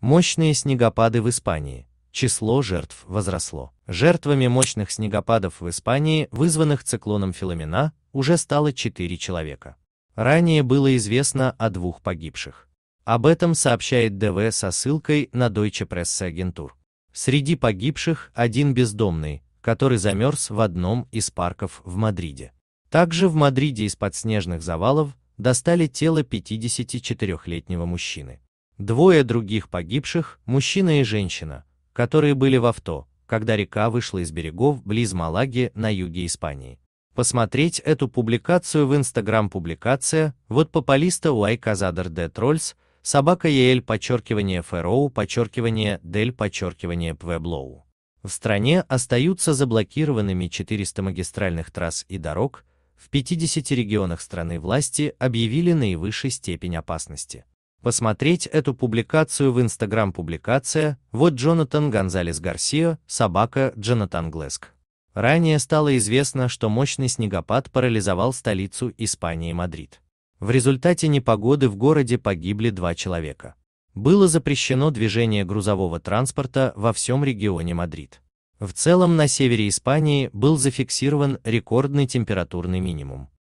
Мощные снегопады в Испании. Число жертв возросло. Жертвами мощных снегопадов в Испании, вызванных циклоном Филомена, уже стало 4 человека. Ранее было известно о двух погибших. Об этом сообщает ДВ со ссылкой на Deutsche Presse агентур. Среди погибших один бездомный, который замерз в одном из парков в Мадриде. Также в Мадриде из-под снежных завалов достали тело 54-летнего мужчины. Двое других погибших, мужчина и женщина, которые были в авто, когда река вышла из берегов близ Малаги на юге Испании. Посмотреть эту публикацию в Инстаграм публикация, вот попалиста Уай Казадер Де Тролльс, собака ЕЛ подчеркивание ФРОУ подчеркивание Дель подчеркивание Пвеблоу. В стране остаются заблокированными 400 магистральных трасс и дорог, в 50 регионах страны власти объявили наивысшей степень опасности. Посмотреть эту публикацию в Instagram публикация «Вот Джонатан Гонзалес Гарсио, собака Джонатан Глеск». Ранее стало известно, что мощный снегопад парализовал столицу Испании Мадрид. В результате непогоды в городе погибли два человека. Было запрещено движение грузового транспорта во всем регионе Мадрид. В целом на севере Испании был зафиксирован рекордный температурный минимум.